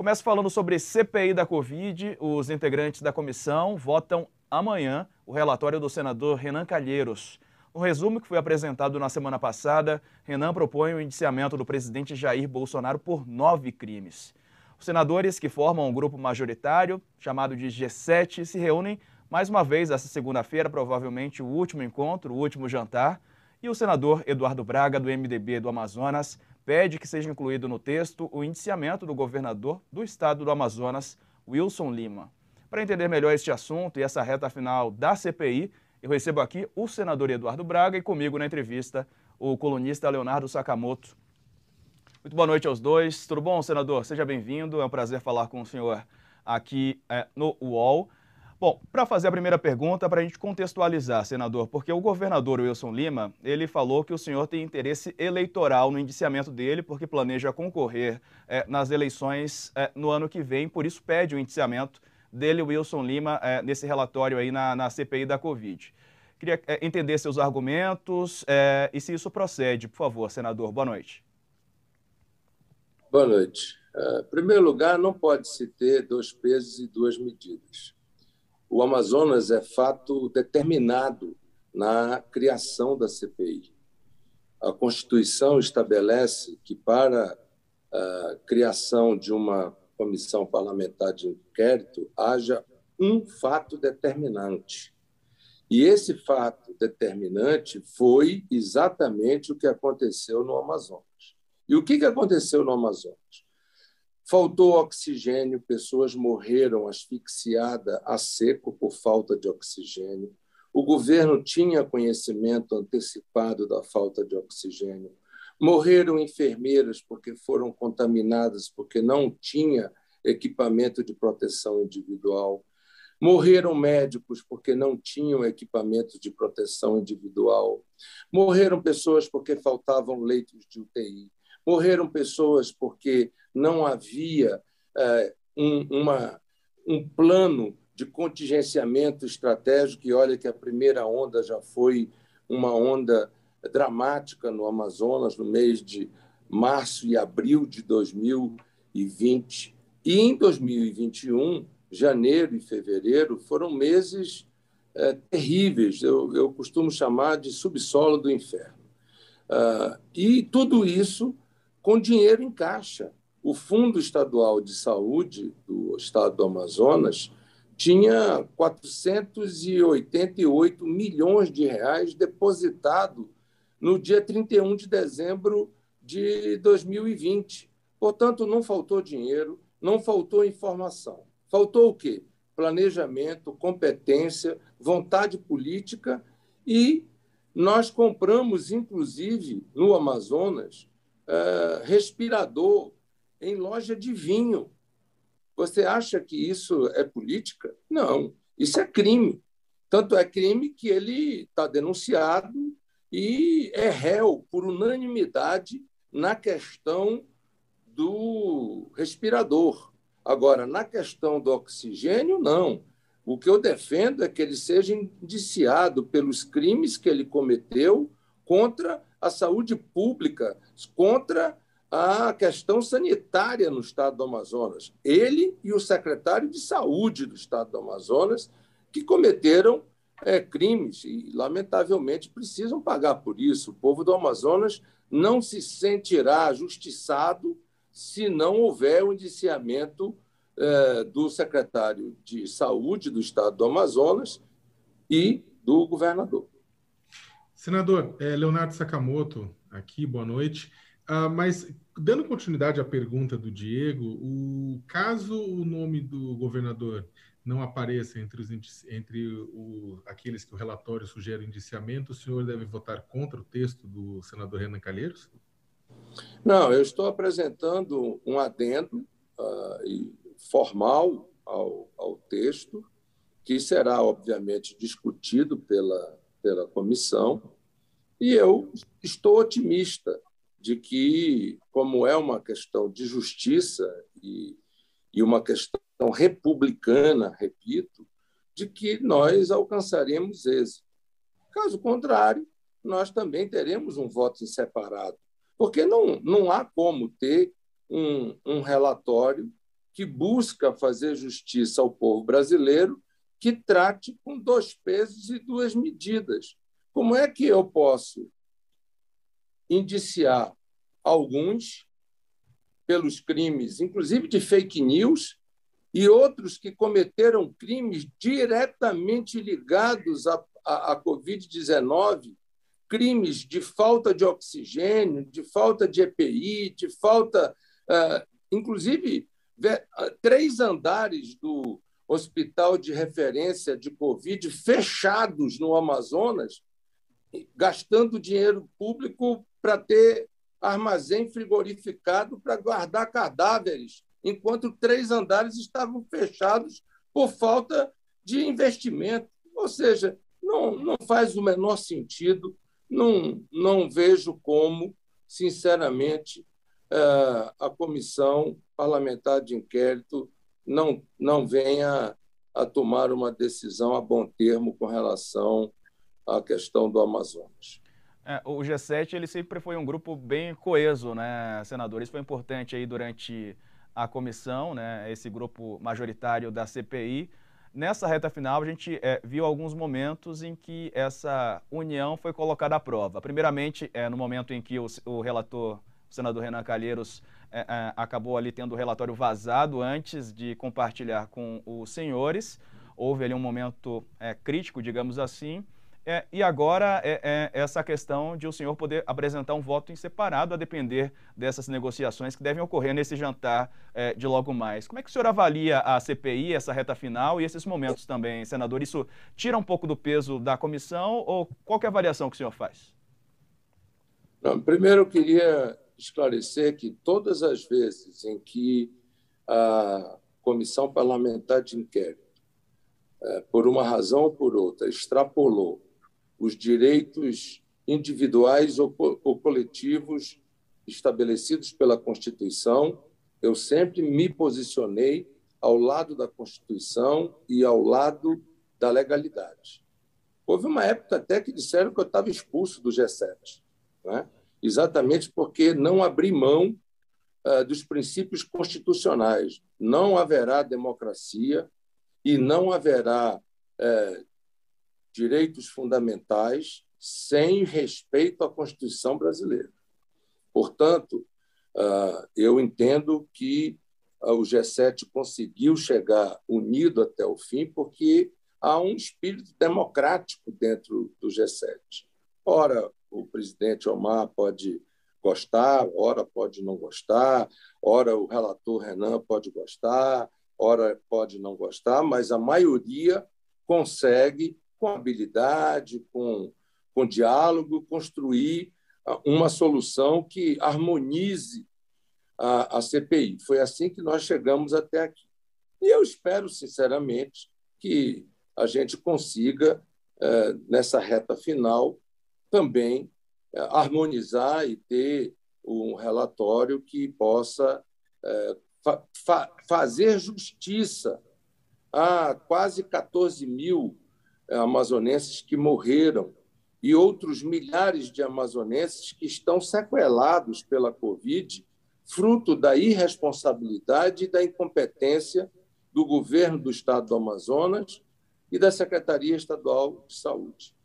Começo falando sobre CPI da Covid. Os integrantes da comissão votam amanhã o relatório do senador Renan Calheiros. No resumo que foi apresentado na semana passada, Renan propõe o indiciamento do presidente Jair Bolsonaro por nove crimes. Os senadores que formam um grupo majoritário, chamado de G7, se reúnem mais uma vez essa segunda-feira, provavelmente o último encontro, o último jantar, e o senador Eduardo Braga, do MDB do Amazonas, pede que seja incluído no texto o indiciamento do governador do estado do Amazonas, Wilson Lima. Para entender melhor este assunto e essa reta final da CPI, eu recebo aqui o senador Eduardo Braga e comigo na entrevista o colunista Leonardo Sakamoto. Muito boa noite aos dois. Tudo bom, senador? Seja bem-vindo. É um prazer falar com o senhor aqui é, no UOL. Bom, para fazer a primeira pergunta, para a gente contextualizar, senador, porque o governador Wilson Lima, ele falou que o senhor tem interesse eleitoral no indiciamento dele, porque planeja concorrer é, nas eleições é, no ano que vem, por isso pede o indiciamento dele, Wilson Lima, é, nesse relatório aí na, na CPI da Covid. Queria é, entender seus argumentos é, e se isso procede, por favor, senador. Boa noite. Boa noite. É, em primeiro lugar, não pode se ter dois pesos e duas medidas o Amazonas é fato determinado na criação da CPI. A Constituição estabelece que, para a ah, criação de uma comissão parlamentar de inquérito, haja um fato determinante. E esse fato determinante foi exatamente o que aconteceu no Amazonas. E o que aconteceu no Amazonas? Faltou oxigênio, pessoas morreram asfixiadas a seco por falta de oxigênio. O governo tinha conhecimento antecipado da falta de oxigênio. Morreram enfermeiras porque foram contaminadas, porque não tinha equipamento de proteção individual. Morreram médicos porque não tinham equipamento de proteção individual. Morreram pessoas porque faltavam leitos de UTI. Morreram pessoas porque não havia é, um, uma, um plano de contingenciamento estratégico, e olha que a primeira onda já foi uma onda dramática no Amazonas no mês de março e abril de 2020. E em 2021, janeiro e fevereiro foram meses é, terríveis, eu, eu, costumo chamar de subsolo do inferno. Ah, e tudo isso com dinheiro em caixa. O Fundo Estadual de Saúde do Estado do Amazonas tinha 488 milhões de reais depositado no dia 31 de dezembro de 2020. Portanto, não faltou dinheiro, não faltou informação. Faltou o quê? Planejamento, competência, vontade política e nós compramos, inclusive, no Amazonas, eh, respirador em loja de vinho. Você acha que isso é política? Não, isso é crime. Tanto é crime que ele está denunciado e é réu por unanimidade na questão do respirador. Agora, na questão do oxigênio, não. O que eu defendo é que ele seja indiciado pelos crimes que ele cometeu contra a saúde pública, contra a questão sanitária no estado do Amazonas. Ele e o secretário de saúde do estado do Amazonas, que cometeram é, crimes e, lamentavelmente, precisam pagar por isso. O povo do Amazonas não se sentirá justiçado se não houver o um indiciamento é, do secretário de saúde do estado do Amazonas e do governador. Senador, é, Leonardo Sakamoto aqui, boa noite. Ah, mas, dando continuidade à pergunta do Diego, o, caso o nome do governador não apareça entre, os, entre o, aqueles que o relatório sugere indiciamento, o senhor deve votar contra o texto do senador Renan Calheiros? Não, eu estou apresentando um adendo uh, formal ao, ao texto, que será, obviamente, discutido pela pela comissão, e eu estou otimista de que, como é uma questão de justiça e, e uma questão republicana, repito, de que nós alcançaremos êxito. Caso contrário, nós também teremos um voto em separado, porque não, não há como ter um, um relatório que busca fazer justiça ao povo brasileiro que trate com dois pesos e duas medidas. Como é que eu posso indiciar alguns pelos crimes, inclusive de fake news, e outros que cometeram crimes diretamente ligados à, à, à Covid-19, crimes de falta de oxigênio, de falta de EPI, de falta. Uh, inclusive, ah, três andares do, hospital de referência de Covid fechados no Amazonas, gastando dinheiro público para ter armazém frigorificado para guardar cadáveres, enquanto três andares estavam fechados por falta de investimento. Ou seja, não, não faz o menor sentido, não, não vejo como, sinceramente, eh, a comissão parlamentar de inquérito não, não venha a tomar uma decisão a bom termo com relação à questão do Amazonas. É, o G7 ele sempre foi um grupo bem coeso, né, senador? Isso foi importante aí durante a comissão, né, esse grupo majoritário da CPI. Nessa reta final, a gente é, viu alguns momentos em que essa união foi colocada à prova. Primeiramente, é, no momento em que o, o relator o senador Renan Calheiros é, é, acabou ali tendo o relatório vazado antes de compartilhar com os senhores. Houve ali um momento é, crítico, digamos assim. É, e agora é, é, essa questão de o senhor poder apresentar um voto em separado, a depender dessas negociações que devem ocorrer nesse jantar é, de logo mais. Como é que o senhor avalia a CPI, essa reta final e esses momentos também, senador? Isso tira um pouco do peso da comissão ou qual é a avaliação que o senhor faz? Não, primeiro, eu queria esclarecer que todas as vezes em que a comissão parlamentar de inquérito, é, por uma razão ou por outra, extrapolou os direitos individuais ou, coletivos estabelecidos pela Constituição, eu sempre me posicionei ao lado da Constituição e ao lado da legalidade. Houve uma época até que disseram que eu estava expulso do G7, né? exatamente porque não abri mão uh, dos princípios constitucionais. Não haverá democracia e não haverá uh, direitos fundamentais sem respeito à Constituição brasileira. Portanto, uh, eu entendo que o G7 conseguiu chegar unido até o fim porque há um espírito democrático dentro do G7. Ora, o presidente Omar pode gostar, ora pode não gostar, ora o relator Renan pode gostar, ora pode não gostar, mas a maioria consegue, com habilidade, com, com diálogo, construir ah, uma solução que harmonize a, a CPI. Foi assim que nós chegamos até aqui. E eu espero, sinceramente, que a gente consiga, eh, nessa reta final, também eh, harmonizar e ter um relatório que possa eh, fa fa fazer justiça a quase 14 mil eh, amazonenses que morreram e outros milhares de amazonenses que estão sequelados pela Covid, fruto da irresponsabilidade e da incompetência do governo do estado do Amazonas e da Secretaria Estadual de Saúde.